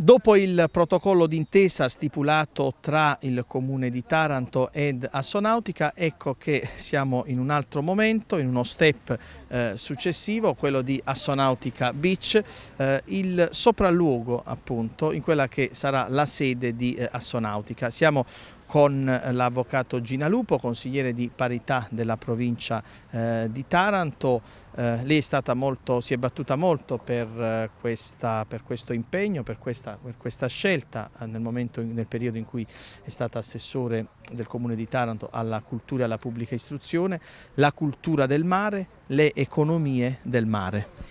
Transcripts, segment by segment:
Dopo il protocollo d'intesa stipulato tra il Comune di Taranto ed Assonautica, ecco che siamo in un altro momento, in uno step eh, successivo, quello di Assonautica Beach, eh, il sopralluogo appunto in quella che sarà la sede di eh, Assonautica. Siamo con eh, l'avvocato Gina Lupo, consigliere di parità della provincia eh, di Taranto. Eh, lei è molto, si è battuta molto per, eh, questa, per questo impegno, per questa, per questa scelta eh, nel, momento, nel periodo in cui è stata assessore del Comune di Taranto alla cultura e alla pubblica istruzione, la cultura del mare, le economie del mare.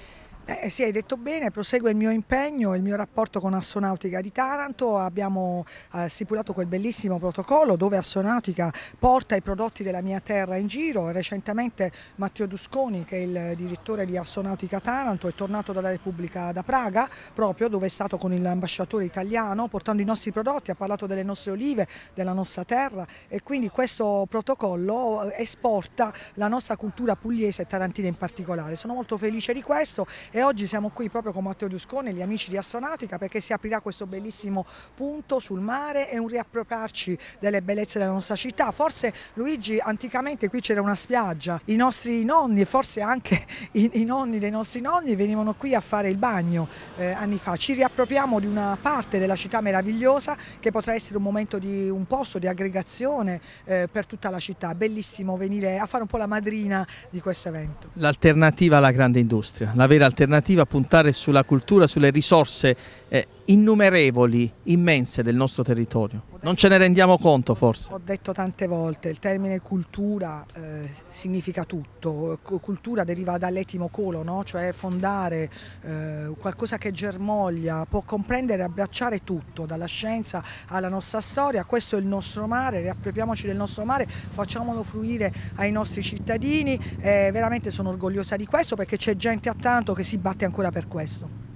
Eh, sì, hai detto bene, prosegue il mio impegno, il mio rapporto con Assonautica di Taranto, abbiamo eh, stipulato quel bellissimo protocollo dove Assonautica porta i prodotti della mia terra in giro, recentemente Matteo Dusconi che è il direttore di Assonautica Taranto è tornato dalla Repubblica da Praga proprio dove è stato con l'ambasciatore italiano portando i nostri prodotti, ha parlato delle nostre olive, della nostra terra e quindi questo protocollo eh, esporta la nostra cultura pugliese e tarantina in particolare. Sono molto felice di questo e oggi siamo qui proprio con Matteo Giuscone, gli amici di Astronautica, perché si aprirà questo bellissimo punto sul mare e un riappropriarci delle bellezze della nostra città. Forse Luigi, anticamente qui c'era una spiaggia, i nostri nonni e forse anche i, i, nonni dei nostri nonni venivano qui a fare il bagno eh, anni fa. Ci riappropriamo di una parte della città meravigliosa che potrà essere un momento di un posto di aggregazione eh, per tutta la città. Bellissimo venire a fare un po' la madrina di questo evento. L'alternativa alla grande industria, la vera alternativa alternativa puntare sulla cultura, sulle risorse eh, innumerevoli, immense del nostro territorio. Non ce ne rendiamo conto forse. Ho detto tante volte, il termine cultura eh, significa tutto, cultura deriva dall'etimo colo, no? cioè fondare eh, qualcosa che germoglia, può comprendere e abbracciare tutto, dalla scienza alla nostra storia, questo è il nostro mare, riappropriamoci del nostro mare, facciamolo fruire ai nostri cittadini, eh, veramente sono orgogliosa di questo perché c'è gente a tanto che si batte ancora per questo.